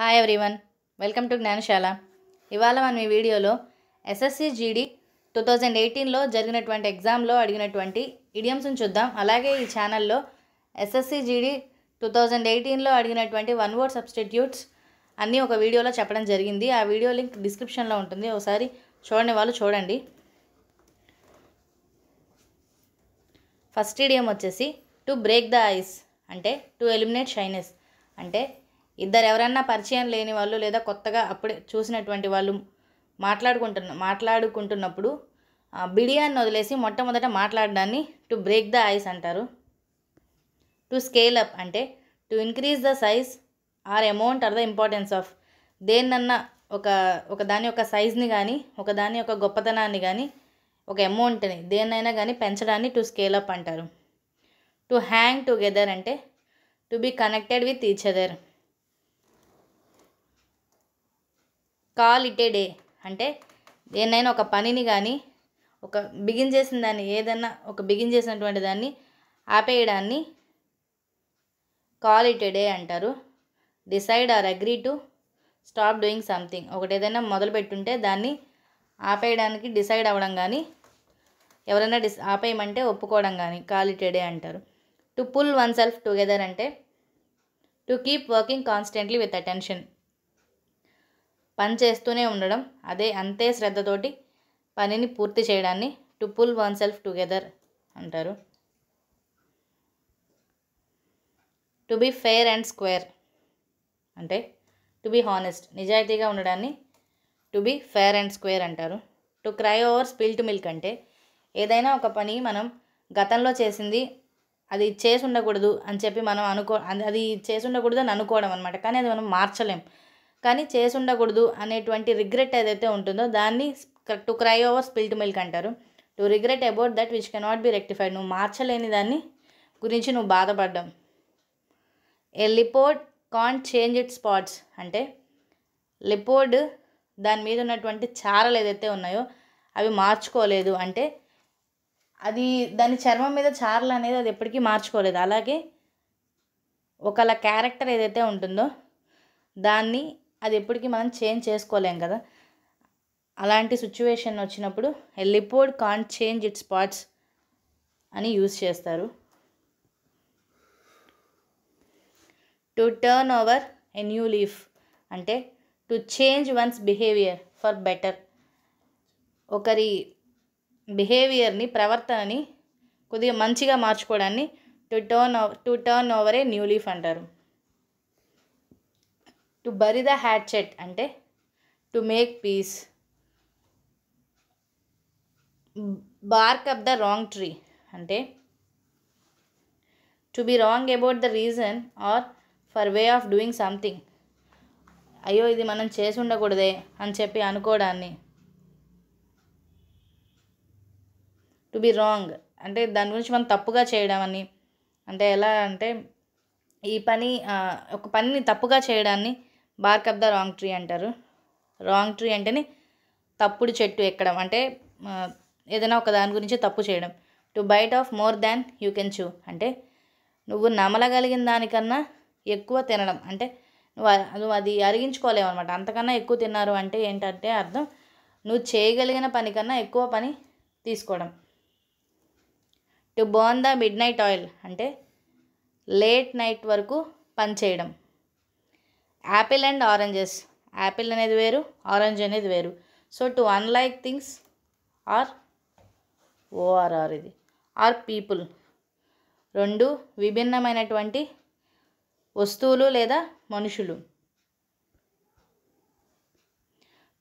hi everyone welcome to Gnanasala ఇవాళ మనం ఈ వీడియోలో ఎస్ఎస్సి జీడి టూ థౌజండ్ ఎయిటీన్లో జరిగినటువంటి ఎగ్జామ్లో అడిగినటువంటి ఇడియమ్స్ని చూద్దాం అలాగే ఈ ఛానల్లో ఎస్ఎస్సి జీడి టూ థౌజండ్ ఎయిటీన్లో అడిగినటువంటి వన్ వర్డ్ సబ్స్టిట్యూట్స్ అన్నీ ఒక వీడియోలో చెప్పడం జరిగింది ఆ వీడియో లింక్ డిస్క్రిప్షన్లో ఉంటుంది ఒకసారి చూడని వాళ్ళు చూడండి ఫస్ట్ ఇడియం వచ్చేసి టు బ్రేక్ ద ఐస్ అంటే టు ఎలిమినేట్ షైనెస్ అంటే ఇద్దరు ఎవరన్నా పరిచయం లేని వాళ్ళు లేదా కొత్తగా అప్పుడే చూసినటువంటి వాళ్ళు మాట్లాడుకుంటున్న మాట్లాడుకుంటున్నప్పుడు బిడియాన్ని వదిలేసి మొట్టమొదట మాట్లాడడాన్ని టు బ్రేక్ ద ఐస్ అంటారు టు స్కేల్ అప్ అంటే to increase the size or amount or the importance of దేన్నన్నా ఒక ఒక దాని యొక్క సైజ్ని కానీ ఒక దాని యొక్క గొప్పతనాన్ని కానీ ఒక అమౌంట్ని దేన్నైనా కానీ పెంచడాన్ని టు స్కేల్ అప్ అంటారు టు హ్యాంగ్ టుగెదర్ అంటే to be connected with each other call it a day అంటే దేన్నైనా ఒక పనిని కానీ ఒక బిగిన్ చేసిన దాన్ని ఏదన్నా ఒక బిగిన్ చేసినటువంటి దాన్ని ఆపేయడాన్ని కాల్ ఇట్టే డే అంటారు decide or agree to stop doing something ఒకటి ఏదైనా మొదలుపెట్టుంటే దాన్ని ఆపేయడానికి డిసైడ్ అవ్వడం కానీ ఎవరైనా డిస్ ఆపేయమంటే ఒప్పుకోవడం కానీ కాల్ డే అంటారు to pull oneself together అంటే to keep working constantly with attention పని చేస్తూనే ఉండడం అదే అంతే శ్రద్ధతోటి పనిని పూర్తి చేయడాన్ని to pull oneself together అంటారు to be fair and square అంటే టు బీ హానెస్ట్ నిజాయితీగా ఉండడాన్ని to be fair and square అంటారు to cry over spilt milk అంటే ఏదైనా ఒక పని మనం గతంలో చేసింది అది చేసి ఉండకూడదు అని చెప్పి మనం అనుకో అది చేసి ఉండకూడదు అని అనుకోవడం అనమాట కానీ అది మనం మార్చలేం కానీ చేసి ఉండకూడదు అనేటువంటి రిగ్రెట్ ఏదైతే ఉంటుందో దాన్ని to cry over spilt milk అంటారు to regret about that which cannot be rectified నువ్వు మార్చలేని దాన్ని గురించి నువ్వు బాధపడ్డం a leopard can't change it spots అంటే లిపోర్డ్ దాని మీద ఉన్నటువంటి చారలు ఏదైతే ఉన్నాయో అవి మార్చుకోలేదు అంటే అది దాని చర్మం మీద చారలు అనేది అది ఎప్పటికీ మార్చుకోలేదు అలాగే ఒకళ్ళ క్యారెక్టర్ ఏదైతే ఉంటుందో దాన్ని అది ఎప్పటికీ మనం చేంజ్ చేసుకోలేం కదా అలాంటి సిచ్యువేషన్ వచ్చినప్పుడు a leopard can change its parts అని యూజ్ చేస్తారు to turn over a new leaf అంటే to change one's behaviour for better ఒకరి బిహేవియర్ని ప్రవర్తనని కొద్దిగా మంచిగా మార్చుకోవడాన్ని to turn to turn over a new leaf అంటారు టు బరి ద హ్యాచెట్ అంటే to make peace bark up the wrong tree అంటే to be wrong about the reason or for way of doing something అయ్యో ఇది మనం చేసి ఉండకూడదే అని చెప్పి అనుకోవడాన్ని to be wrong అంటే దాని గురించి మనం తప్పుగా చేయడం అని అంటే ఎలా అంటే ఈ పని ఒక పనిని తప్పుగా చేయడాన్ని bark of the wrong tree అంటారు రాంగ్ ట్రీ అంటేనే తప్పుడు చెట్టు ఎక్కడం అంటే ఏదైనా ఒక దాని గురించి తప్పు చేయడం to bite off more than you can chew అంటే నువ్వు నమలగలిగిన దానికన్నా ఎక్కువ తినడం అంటే నువ్వు నువ్వు అది అరిగించుకోలేవు అనమాట అంతకన్నా ఎక్కువ తిన్నారు అంటే ఏంటంటే అర్థం నువ్వు చేయగలిగిన పని కన్నా ఎక్కువ పని తీసుకోవడం to burn the midnight oil అంటే లేట్ నైట్ వరకు పని చేయడం యాపిల్ అండ్ ఆరెంజెస్ యాపిల్ అనేది వేరు ఆరెంజ్ అనేది వేరు so to unlike things or ఓఆర్ఆర్ ఇది ఆర్ పీపుల్ రెండు విభిన్నమైనటువంటి వస్తువులు లేదా మనుషులు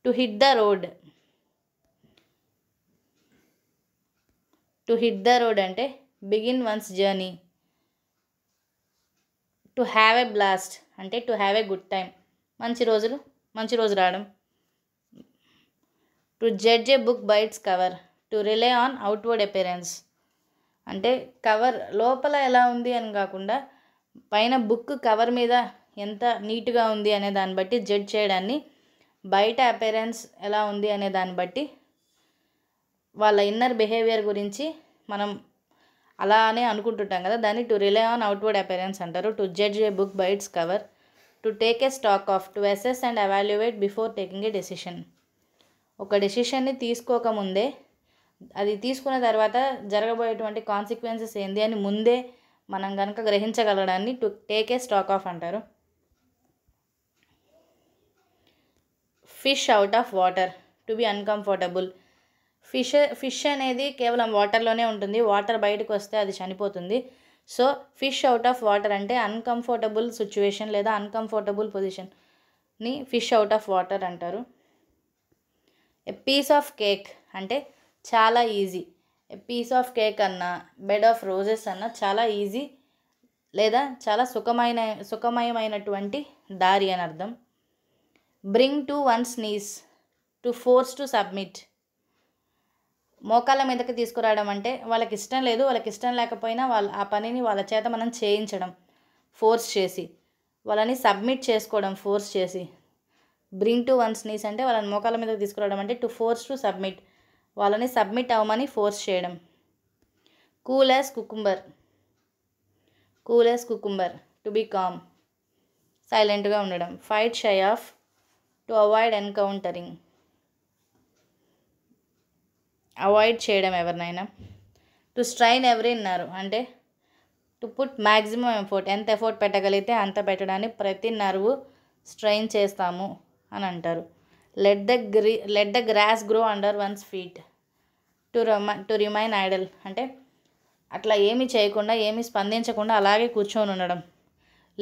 to hit the road to hit the road అంటే begin one's journey to have a blast అంటే to have a good time మంచి రోజులు మంచి రోజు రావడం to judge a book by its cover to rely on outward appearance అంటే cover లోపల ఎలా ఉంది అని కాకుండా పైన బుక్ కవర్ మీద ఎంత నీట్గా ఉంది అనే దాన్ని బట్టి జడ్జ్ చేయడాన్ని బయట అపేరెన్స్ ఎలా ఉంది అనే దాన్ని బట్టి వాళ్ళ ఇన్నర్ బిహేవియర్ గురించి మనం అలా అని అనుకుంటుంటాం కదా దాన్ని to rely on outward appearance అంటారు to judge a book by its cover to take a stock of to assess and evaluate before taking a decision ఒక డెసిషన్ని తీసుకోకముందే అది తీసుకున్న తర్వాత జరగబోయేటువంటి కాన్సిక్వెన్సెస్ ఏంది అని ముందే మనం కనుక గ్రహించగలడాన్ని to take a stock of అంటారు fish out of water to be uncomfortable fish fish అనేది కేవలం వాటర్లోనే ఉంటుంది వాటర్ బయటకు వస్తే అది చనిపోతుంది so fish out of water అంటే అన్కంఫర్టబుల్ సిచ్యువేషన్ లేదా అన్కంఫర్టబుల్ పొజిషన్ని ఫిష్ అవుట్ ఆఫ్ వాటర్ అంటారు ఎ పీస్ ఆఫ్ కేక్ అంటే చాలా ఈజీ పీస్ ఆఫ్ కేక్ అన్నా బెడ్ ఆఫ్ రోజెస్ అన్నా చాలా ఈజీ లేదా చాలా సుఖమైన సుఖమయమైనటువంటి దారి అని అర్థం bring to one's knees to force to submit మోకాళ్ళ మీదకి తీసుకురావడం అంటే వాళ్ళకి ఇష్టం లేదు వాళ్ళకి ఇష్టం లేకపోయినా వాళ్ళ ఆ పనిని వాళ్ళ చేత మనం చేయించడం ఫోర్స్ చేసి వాళ్ళని సబ్మిట్ చేసుకోవడం ఫోర్స్ చేసి బ్రింగ్ టు వన్స్ నీస్ అంటే వాళ్ళని మోకాళ్ళ మీదకి తీసుకురావడం అంటే టు ఫోర్స్ టు సబ్మిట్ వాళ్ళని సబ్మిట్ అవ్వమని ఫోర్స్ చేయడం cool as cucumber cool as cucumber to be calm సైలెంట్గా ఉండడం fight shy of to avoid encountering avoid చేయడం ఎవరినైనా టు స్ట్రైన్ ఎవరి ఉన్నారు అంటే టు పుట్ మ్యాక్సిమం ఎఫోర్ట్ ఎంత ఎఫోర్ట్ పెట్టగలిగితే అంత పెట్టడానికి ప్రతి నరువు స్ట్రైన్ చేస్తాము అని అంటారు లెట్ ద గ్రీ let the grass grow under one's feet to రిమై టు రిమైన్ ఐడల్ అంటే అట్లా ఏమి చేయకుండా ఏమి స్పందించకుండా అలాగే కూర్చొని ఉండడం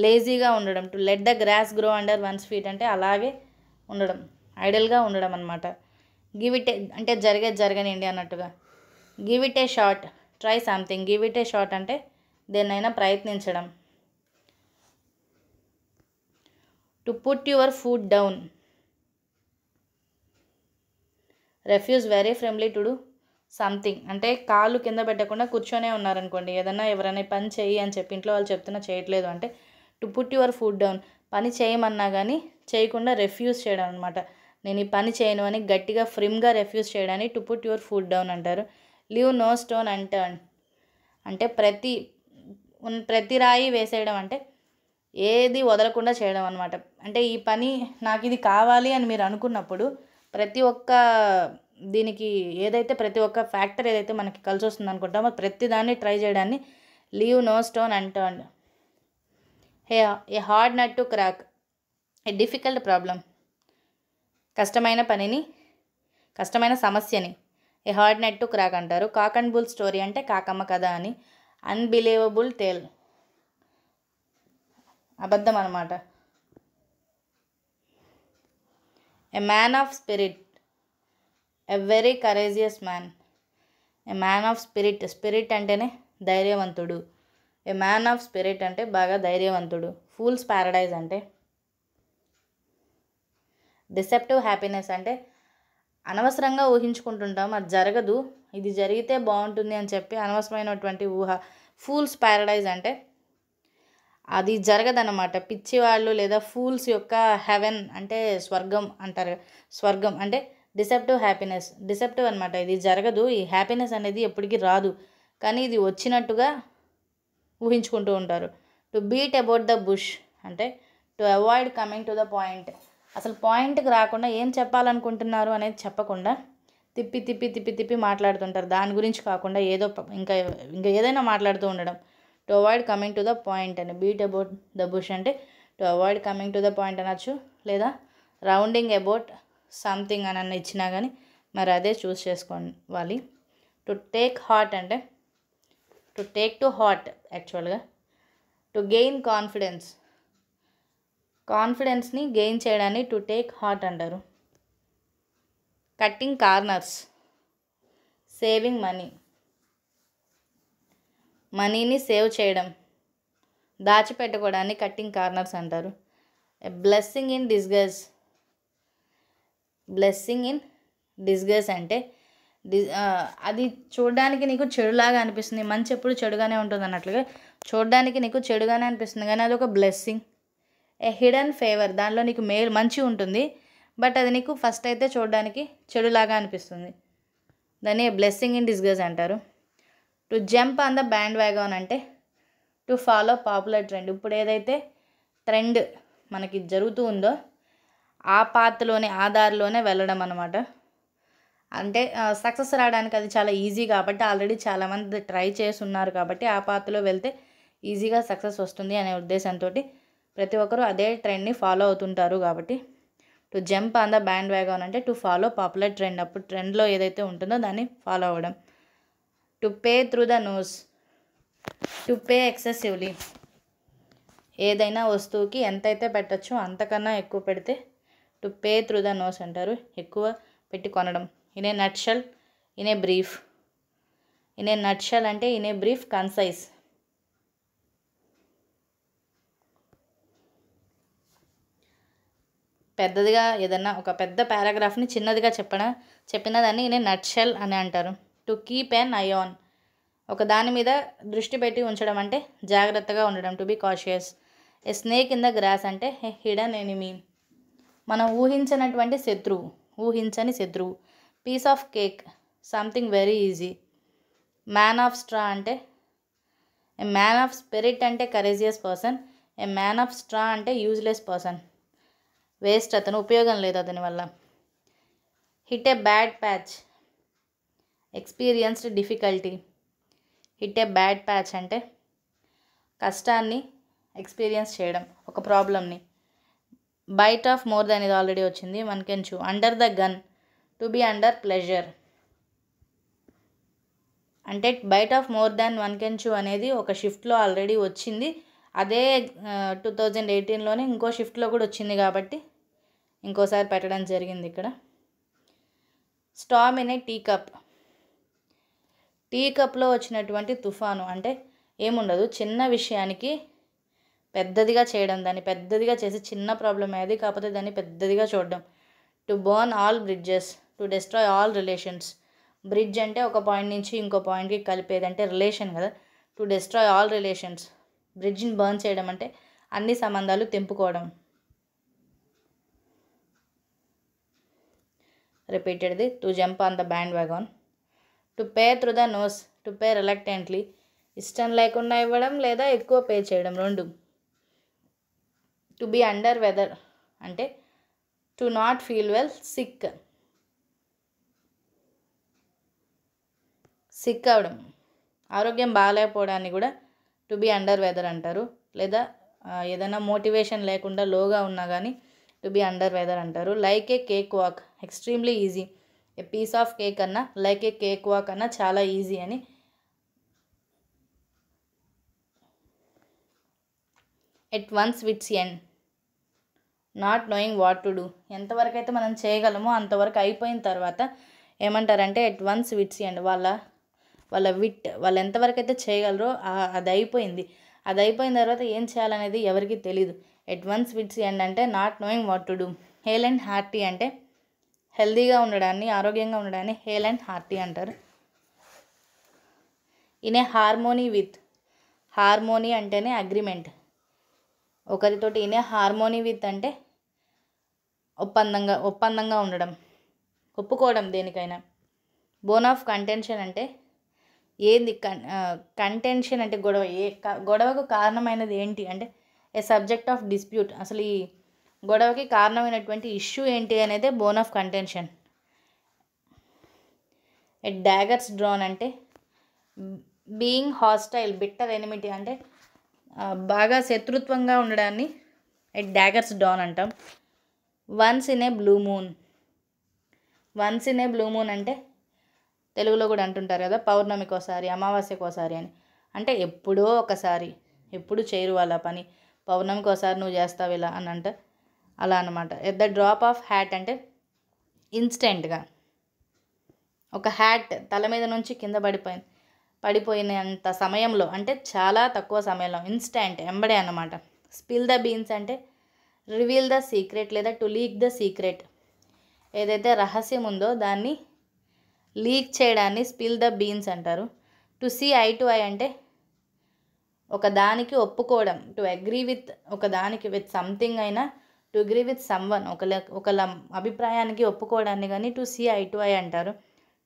లేజీగా ఉండడం to let the grass grow under one's feet అంటే అలాగే ఉండడం ఐడల్గా ఉండడం అనమాట గివ్ ఇట్ అంటే జరిగేది జరగనండి అన్నట్టుగా give it a shot try something give it a shot అంటే దేన్నైనా ప్రయత్నించడం to put your foot down refuse very friendly to do something అంటే కాళ్ళు కింద పెట్టకుండా కూర్చొనే ఉన్నారనుకోండి ఏదన్నా ఎవరైనా పని చేయి అని చెప్పి ఇంట్లో వాళ్ళు చెప్తున్నా చేయట్లేదు అంటే to put your foot down పని చేయమన్నా కానీ చేయకుండా రెఫ్యూజ్ చేయడం అనమాట నేను ఈ పని చేయను అని గట్టిగా ఫ్రిమ్గా రెఫ్యూజ్ చేయడానికి to put your foot down అంటారు లీవ్ నో స్టోన్ అంటే అంటే ప్రతి ప్రతి రాయి వేసేయడం అంటే ఏది వదలకుండా చేయడం అనమాట అంటే ఈ పని నాకు ఇది కావాలి అని మీరు అనుకున్నప్పుడు ప్రతి ఒక్క దీనికి ఏదైతే ప్రతి ఒక్క ఫ్యాక్టర్ ఏదైతే మనకి కలిసి వస్తుంది అనుకుంటామో ప్రతి దాన్ని ట్రై చేయడాన్ని లీవ్ నో స్టోన్ అంటే హే a hard nut to crack a difficult problem కష్టమైన పనిని కష్టమైన సమస్యని a hard nut to crack అంటారు కాక్ అండ్ బుల్ స్టోరీ అంటే కాకమ్మ కథ అని అన్బిలీవబుల్ టేల్ అబద్ధం అనమాట a man of spirit a very courageous man a man of spirit spirit అంటేనే ధైర్యవంతుడు ఎ మ్యాన్ ఆఫ్ స్పిరిట్ అంటే బాగా ధైర్యవంతుడు ఫూల్స్ ప్యారడైజ్ అంటే డిసెప్టివ్ హ్యాపీనెస్ అంటే అనవసరంగా ఊహించుకుంటుంటాం అది జరగదు ఇది జరిగితే బాగుంటుంది అని చెప్పి అనవసరమైనటువంటి ఊహ ఫూల్స్ ప్యారడైజ్ అంటే అది జరగదన్నమాట పిచ్చి వాళ్ళు లేదా ఫూల్స్ యొక్క హెవెన్ అంటే స్వర్గం అంటారు స్వర్గం అంటే డిసెప్టివ్ హ్యాపీనెస్ డిసెప్టివ్ అనమాట ఇది జరగదు ఈ హ్యాపీనెస్ అనేది ఎప్పటికీ రాదు కానీ ఇది వచ్చినట్టుగా ఊహించుకుంటూ ఉంటారు to beat about the bush అంటే to avoid coming to the point అసలు పాయింట్కి రాకుండా ఏం చెప్పాలనుకుంటున్నారు అనేది చెప్పకుండా తిప్పి తిప్పి తిప్పి తిప్పి మాట్లాడుతుంటారు దాని గురించి కాకుండా ఏదో ఇంకా ఇంకా ఏదైనా మాట్లాడుతూ ఉండడం to avoid coming to the point అని బీట్ అబౌట్ ద బుష్ అంటే to avoid coming to the point అనొచ్చు లేదా రౌండింగ్ అబౌట్ సంథింగ్ అని అన్న ఇచ్చినా కానీ మరి అదే చూస్ చేసుకోవాలి టు టేక్ హాట్ అంటే టు టేక్ టు హాట్ యాక్చువల్గా టు గెయిన్ కాన్ఫిడెన్స్ కాన్ఫిడెన్స్ని గెయిన్ చేయడాన్ని టు టేక్ హార్ట్ అంటారు కట్టింగ్ కార్నర్స్ సేవింగ్ మనీ మనీని సేవ్ చేయడం దాచిపెట్టుకోవడాన్ని కట్టింగ్ కార్నర్స్ అంటారు blessing in disguise blessing in disguise అంటే అది చూడడానికి నీకు చెడులాగా అనిపిస్తుంది మంచి ఎప్పుడు చెడుగానే ఉంటుంది అన్నట్లుగా చూడడానికి నీకు చెడుగానే అనిపిస్తుంది కానీ అది ఒక బ్లెస్సింగ్ ఏ హిడెన్ ఫేవర్ దానిలో నీకు మేలు మంచి ఉంటుంది బట్ అది నీకు ఫస్ట్ అయితే చూడడానికి చెడులాగా అనిపిస్తుంది దాన్ని బ్లెస్సింగ్ ఇన్ డిస్గజ్ అంటారు to jump on the bandwagon అంటే టు ఫాలో పాపులర్ ట్రెండ్ ఇప్పుడు ఏదైతే ట్రెండ్ మనకి జరుగుతూ ఉందో ఆ పాత్రలోనే ఆధార్లోనే వెళ్ళడం అనమాట అంటే సక్సెస్ రావడానికి అది చాలా ఈజీ కాబట్టి ఆల్రెడీ చాలామంది ట్రై చేస్తున్నారు కాబట్టి ఆ పాత్రలో వెళ్తే ఈజీగా సక్సెస్ వస్తుంది అనే ఉద్దేశంతో ప్రతి ఒక్కరూ అదే ట్రెండ్ని ఫాలో అవుతుంటారు కాబట్టి to jump on the bandwagon అంటే టు ఫాలో పాపులర్ ట్రెండ్ అప్పుడు ట్రెండ్లో ఏదైతే ఉంటుందో దాన్ని ఫాలో అవ్వడం to pay through the nose to pay excessively ఏదైనా వస్తువుకి ఎంతైతే పెట్టచ్చో అంతకన్నా ఎక్కువ పెడితే to pay through the nose అంటారు ఎక్కువ పెట్టి కొనడం ఇనే నట్షల్ ఇనే బ్రీఫ్ ఇనే నట్షల్ అంటే ఇనే బ్రీఫ్ కన్సైజ్ పెద్దదిగా ఏదన్నా ఒక పెద్ద పారాగ్రాఫ్ని చిన్నదిగా చెప్పిన చెప్పిన దాన్ని నట్షెల్ అని అంటారు టు కీప్ ఎన్ ఐఆన్ ఒక దాని మీద దృష్టి పెట్టి ఉంచడం అంటే జాగ్రత్తగా ఉండడం to be cautious a snake in the grass అంటే హిడన్ ఎనిమీ మనం ఊహించినటువంటి శత్రువు ఊహించని శత్రువు piece of cake something very easy man of straw అంటే ఏ మ్యాన్ ఆఫ్ స్పిరిట్ అంటే courageous person a man of straw అంటే యూజ్లెస్ పర్సన్ వేస్ట్ అతను ఉపయోగం లేదు అతని వల్ల hit a bad patch experienced difficulty hit a bad patch అంటే కష్టాన్ని ఎక్స్పీరియన్స్ చేయడం ఒక ప్రాబ్లమ్ని బైట్ ఆఫ్ మోర్ దాన్ ఇది ఆల్రెడీ వచ్చింది one can chew under the gun to be under pleasure అంటే bite off more than one can chew అనేది ఒక షిఫ్ట్లో ఆల్రెడీ వచ్చింది అదే టూ థౌజండ్ ఎయిటీన్లోనే ఇంకో షిఫ్ట్లో కూడా వచ్చింది కాబట్టి ఇంకోసారి పెట్టడం జరిగింది ఇక్కడ storm in a teacup tea కప్లో వచ్చినటువంటి తుఫాను అంటే ఏముండదు చిన్న విషయానికి పెద్దదిగా చేయడం దాన్ని పెద్దదిగా చేసి చిన్న ప్రాబ్లం అయ్యేది కాకపోతే దాన్ని పెద్దదిగా చూడడం to burn all bridges to destroy all relations bridge అంటే ఒక పాయింట్ నుంచి ఇంకో పాయింట్కి కలిపేది అంటే రిలేషన్ కదా టు డెస్ట్రాయ్ ఆల్ రిలేషన్స్ బ్రిడ్జిని బర్న్ చేయడం అంటే అన్ని సంబంధాలు తెంపుకోవడం రిపీటెడ్ ది to jump on the bandwagon to pay through the nose to pay reluctantly ఇష్టం లేకుండా ఇవ్వడం లేదా ఎక్కువ పే చేయడం రెండు టు బీ అండర్ వెదర్ అంటే to not feel well sick sick అవడం ఆరోగ్యం బాగాలేకపోవడాన్ని కూడా టు బీ అండర్ వెదర్ అంటారు లేదా ఏదైనా మోటివేషన్ లేకుండా లోగా ఉన్నా కానీ టు బీ అండర్ వెదర్ అంటారు like a cake walk extremely easy a piece of cake అన్నా లైక్ ఏ కేక్ వాక్ అన్నా చాలా ఈజీ అని at one's wits end not knowing what to do ఎంతవరకు అయితే మనం చేయగలమో అంతవరకు అయిపోయిన తర్వాత ఏమంటారంటే ఎట్ వన్స్ విట్స్ ఎండ్ వాళ్ళ వాళ్ళ విట్ వాళ్ళు ఎంతవరకు అయితే చేయగలరో అది అయిపోయింది అది అయిపోయిన తర్వాత ఏం చేయాలనేది ఎవరికీ తెలియదు అడ్వాన్స్ విట్స్ ఎండ్ అంటే not knowing what to do hale and hearty అంటే హెల్దీగా ఉండడాన్ని ఆరోగ్యంగా ఉండడాన్ని హేల్ అండ్ హార్టీ అంటారు ఏ హార్మోనీ విత్ హార్మోనీ అంటేనే అగ్రిమెంట్ ఒకరితోటి ఇనే హార్మోనీ విత్ అంటే ఒప్పందంగా ఒప్పందంగా ఉండడం ఒప్పుకోవడం దేనికైనా బోన్ ఆఫ్ కంటెన్షన్ అంటే ఏంది కన్ కంటెన్షన్ అంటే గొడవ ఏ గొడవకు కారణమైనది ఏంటి అంటే ఏ సబ్జెక్ట్ ఆఫ్ డిస్ప్యూట్ అసలు ఈ గొడవకి కారణమైనటువంటి ఇష్యూ ఏంటి అనేది bone of contention a daggers drawn అంటే బీయింగ్ హాస్టైల్ బిట్టర్ ఎనిమిటీ అంటే బాగా శత్రుత్వంగా ఉండడాన్ని ఏ డాగర్స్ డాన్ అంటాం once in a blue moon once in a blue moon అంటే తెలుగులో కూడా అంటుంటారు కదా పౌర్ణమికోసారి అమావాస్యకోసారి అని అంటే ఎప్పుడో ఒకసారి ఎప్పుడు చేయరు వాళ్ళ పని పౌర్ణమికి ఒకసారి నువ్వు చేస్తావు ఇలా అని అంట అలా అనమాట at the drop of hat అంటే ఇన్స్టెంట్గా ఒక హ్యాట్ తల మీద నుంచి కింద పడిపోయింది పడిపోయినంత సమయంలో అంటే చాలా తక్కువ సమయంలో ఇన్స్టెంట్ ఎంబడే అనమాట స్పిల్ ద బీన్స్ అంటే రివీల్ ద సీక్రెట్ లేదా టు లీక్ ద సీక్రెట్ ఏదైతే రహస్యం ఉందో దాన్ని లీక్ చేయడాన్ని స్పిల్ ద బీన్స్ అంటారు to see eye to eye అంటే ఒక దానికి ఒప్పుకోవడం టు అగ్రీ విత్ ఒక దానికి విత్ సంథింగ్ అయినా to agree with someone ఒక ఒక అభిప్రాయానికి ఒప్పుకోవడాన్ని కానీ to see eye to eye అంటారు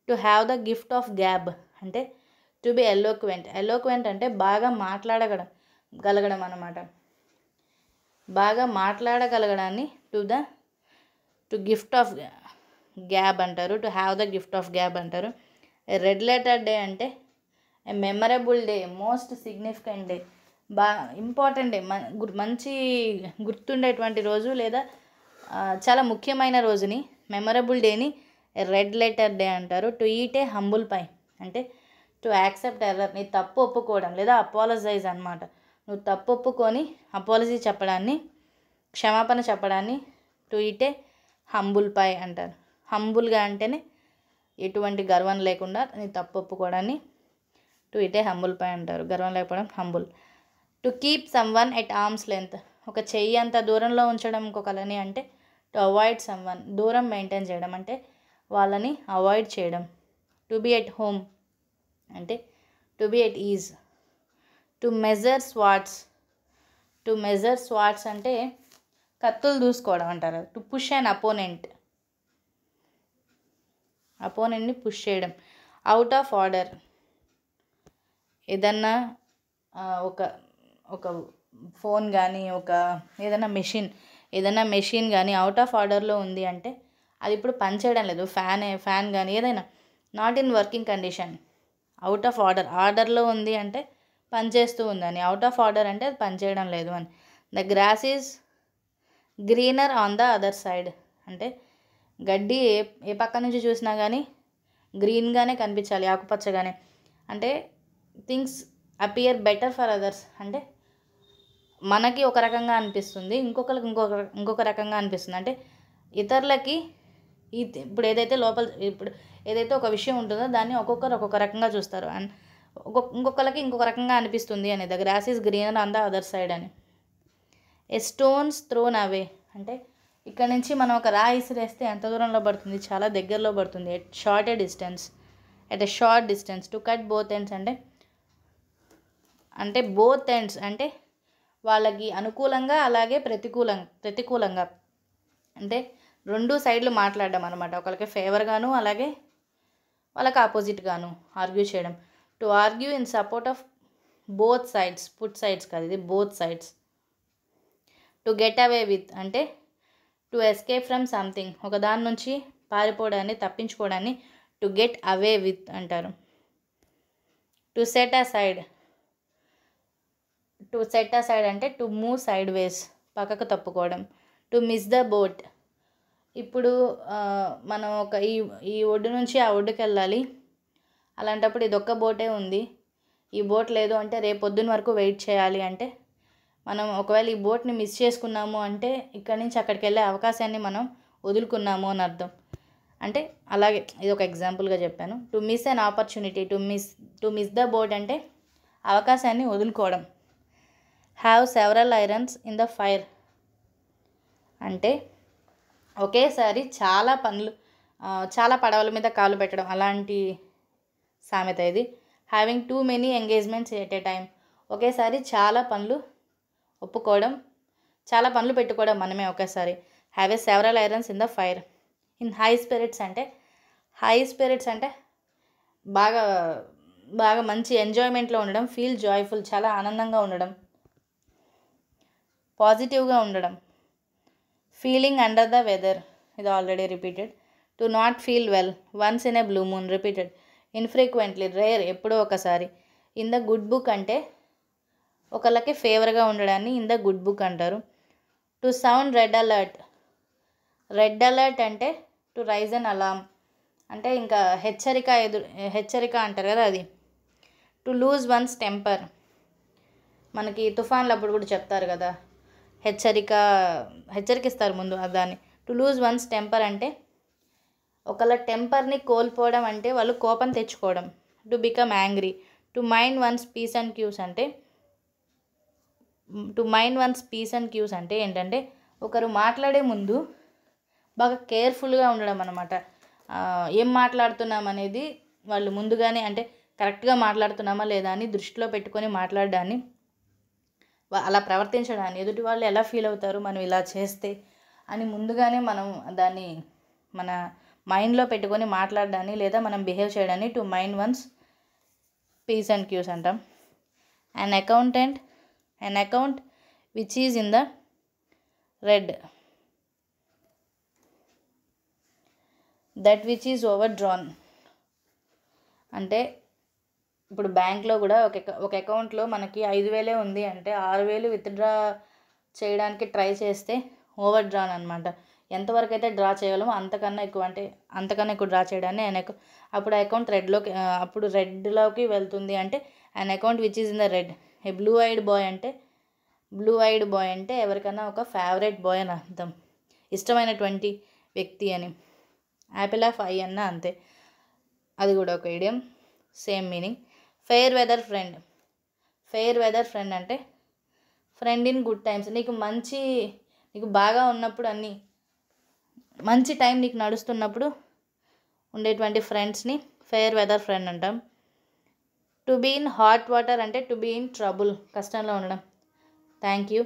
to have the gift of gab అంటే టు బి ఎలోక్వెంట్ ఎలోక్వెంట్ అంటే బాగా మాట్లాడగడం గలగడం అనమాట బాగా మాట్లాడగలగడాన్ని to the to gift of gab అంటారు to have the gift of gab అంటారు రెడ్ లెటర్ డే అంటే a memorable day most significant day బా ఇంపార్టెంట్ డే మంచి గుర్తుండేటువంటి రోజు లేదా చాలా ముఖ్యమైన రోజుని మెమరబుల్ డేని రెడ్ లెటర్ డే అంటారు to eat a humble pie అంటే టు యాక్సెప్ట్ ఎర్రర్ నీ తప్పు ఒప్పుకోవడం లేదా అపాలజైజ్ అనమాట నువ్వు తప్పు ఒప్పుకొని అపాలజీ చెప్పడాన్ని క్షమాపణ చెప్పడాన్ని to eat a humble pie అంటారు హంబుల్గా అంటేనే ఎటువంటి గర్వం లేకుండా నీ తప్పు ఒప్పుకోవడాన్ని టు ఇటే హంబుల్ పై అంటారు గర్వం లేకపోవడం humble to keep someone at arm's length ఒక చెయ్యి అంత దూరంలో ఉంచడం ఇంకొకలని అంటే టు అవాయిడ్ సమ్ వన్ దూరం మెయింటైన్ చేయడం అంటే వాళ్ళని అవాయిడ్ చేయడం టు బీ ఎట్ హోమ్ అంటే to be at ease to measure swords to measure swords అంటే కత్తులు దూసుకోవడం అంటారు టు పుష్ అన్ అపోనెంట్ అపోనెంట్ని పుష్ చేయడం అవుట్ ఆఫ్ ఆర్డర్ ఏదన్నా ఒక ఒక ఫోన్ కానీ ఒక ఏదైనా మెషిన్ ఏదైనా మెషిన్ కానీ అవుట్ ఆఫ్ ఆర్డర్లో ఉంది అంటే అది ఇప్పుడు పనిచేయడం లేదు ఫ్యాన్ ఫ్యాన్ కానీ ఏదైనా not in working condition out of order ఆర్డర్లో ఉంది అంటే పనిచేస్తూ ఉందని అవుట్ ఆఫ్ ఆర్డర్ అంటే అది పనిచేయడం లేదు అని the grass is greener on the other side అంటే గడ్డి ఏ ఏ పక్క నుంచి చూసినా కానీ గ్రీన్గానే కనిపించాలి ఆకుపచ్చగానే అంటే things appear better for others అంటే మనకి ఒక రకంగా అనిపిస్తుంది ఇంకొకరికి ఇంకొక ఇంకొక రకంగా అనిపిస్తుంది అంటే ఇతరులకి ఈ ఇప్పుడు ఏదైతే లోపల ఇప్పుడు ఏదైతే ఒక విషయం ఉంటుందో దాన్ని ఒక్కొక్కరు ఒక్కొక్క రకంగా చూస్తారు అండ్ ఇంకొకరికి ఇంకొక రకంగా అనిపిస్తుంది అనేది the grass is greener on the other side అని ఏ స్టోన్స్ త్రోన్ అవే అంటే ఇక్కడ నుంచి మనం ఒక రా ఇసిరేస్తే ఎంత దూరంలో పడుతుంది చాలా దగ్గరలో పడుతుంది at short a distance at a short distance to cut both ends అంటే అంటే బోత్ ఎండ్స్ అంటే వాళ్ళకి అనుకూలంగా అలాగే ప్రతికూలంగా ప్రతికూలంగా అంటే రెండు సైడ్లు మాట్లాడడం అనమాట ఒకరికి ఫేవర్గాను అలాగే వాళ్ళకి ఆపోజిట్గాను ఆర్గ్యూ చేయడం to argue in support of both sides put sides కాదు ఇది both sides to get away with అంటే టు ఎస్కేప్ ఫ్రమ్ సంథింగ్ ఒక దాని నుంచి పారిపోవడాన్ని తప్పించుకోవడాన్ని టు గెట్ అవే విత్ అంటారు to set aside to set aside అంటే టు మూవ్ సైడ్ వేస్ పక్కకు తప్పుకోవడం టు మిస్ ద బోట్ ఇప్పుడు మనం ఒక ఈ ఈ ఒడ్డు నుంచి ఆ ఒడ్డుకి వెళ్ళాలి అలాంటప్పుడు ఇదొక్క బోటే ఉంది ఈ బోట్ లేదు అంటే రేపొద్దున వరకు వెయిట్ చేయాలి అంటే మనం ఒకవేళ ఈ బోట్ని మిస్ చేసుకున్నాము అంటే ఇక్కడి నుంచి అక్కడికి వెళ్ళే అవకాశాన్ని మనం వదులుకున్నాము అని అర్థం అంటే అలాగే ఇది ఒక ఎగ్జాంపుల్గా చెప్పాను to miss an opportunity to miss to miss the boat అంటే అవకాశాన్ని వదులుకోవడం have several irons in the fire అంటే ఒకేసారి చాలా పనులు చాలా పడవల మీద కాలు పెట్టడం అలాంటి సామెత ఇది having too many engagements at a time ఒకేసారి చాలా పనులు ఒప్పుకోవడం చాలా పనులు పెట్టుకోవడం మనమే ఒకేసారి have a several irons in the fire in high spirits అంటే హై స్పిరిట్స్ అంటే బాగా బాగా మంచి ఎంజాయ్మెంట్లో ఉండడం ఫీల్ జాయ్ఫుల్ చాలా ఆనందంగా ఉండడం పాజిటివ్గా ఉండడం ఫీలింగ్ అండర్ ద వెదర్ ఇది already repeated to not feel well once in a blue moon repeated infrequently rare ఎప్పుడో ఒకసారి ఇన్ ద గుడ్ బుక్ అంటే ఒకళ్ళకి ఫేవర్గా ఉండడాన్ని ఇన్ ద గుడ్ బుక్ అంటారు to sound red alert red alert అంటే to raise an alarm అంటే ఇంకా హెచ్చరిక ఎదురు హెచ్చరిక అంటారు కదా అది టు లూజ్ వన్స్ టెంపర్ మనకి తుఫాన్లు అప్పుడు కూడా చెప్తారు కదా హెచ్చరిక హెచ్చరికిస్తారు ముందు దాన్ని టు లూజ్ వన్స్ టెంపర్ అంటే ఒకళ్ళ టెంపర్ని కోల్పోవడం అంటే వాళ్ళు కోపం తెచ్చుకోవడం to become angry to mind one's p's and q's అంటే to mind one's p's and q's అంటే ఏంటంటే ఒకరు మాట్లాడే ముందు బాగా కేర్ఫుల్గా ఉండడం అనమాట ఏం మాట్లాడుతున్నాం అనేది వాళ్ళు ముందుగానే అంటే కరెక్ట్గా మాట్లాడుతున్నామా లేదా అని దృష్టిలో పెట్టుకొని మాట్లాడడాన్ని అలా ప్రవర్తించడాన్ని ఎదుటి వాళ్ళు ఎలా ఫీల్ అవుతారు మనం ఇలా చేస్తే అని ముందుగానే మనం దాన్ని మన మైండ్లో పెట్టుకొని మాట్లాడడాన్ని లేదా మనం బిహేవ్ చేయడాన్ని to mind one's p's and q's అంటాం and accountant an account which is in the red that which is overdrawn అంటే ఇప్పుడు బ్యాంక్లో కూడా ఒక ఒక అకౌంట్లో మనకి ఐదు వేలే ఉంది అంటే ఆరు వేలు విత్డ్రా చేయడానికి ట్రై చేస్తే ఓవర్ డ్రాన్ అనమాట ఎంతవరకు అయితే డ్రా చేయగలమో అంతకన్నా ఎక్కువ అంటే అంతకన్నా ఎక్కువ డ్రా చేయడాన్ని ఆయన అప్పుడు అకౌంట్ రెడ్లోకి అప్పుడు రెడ్లోకి వెళ్తుంది అంటే ఆయన account which is in the red a blue eyed boy అంటే బ్లూ ఐడ్ బాయ్ అంటే ఎవరికైనా ఒక ఫేవరెట్ బాయ్ అని అర్థం ఇష్టమైనటువంటి వ్యక్తి అని యాపిల్ ఆఫ్ ఐ అన్న అంతే అది కూడా ఒక idiom same meaning fair weather friend fair weather friend అంటే ఫ్రెండ్ ఇన్ గుడ్ టైమ్స్ నీకు మంచి నీకు బాగా ఉన్నప్పుడు అన్నీ మంచి టైం నీకు నడుస్తున్నప్పుడు ఉండేటువంటి ఫ్రెండ్స్ని ఫెయిర్ వెదర్ ఫ్రెండ్ అంటాం to be in hot water అంటే టు బీ ఇన్ ట్రబుల్ కష్టంలో ఉండడం థ్యాంక్ యూ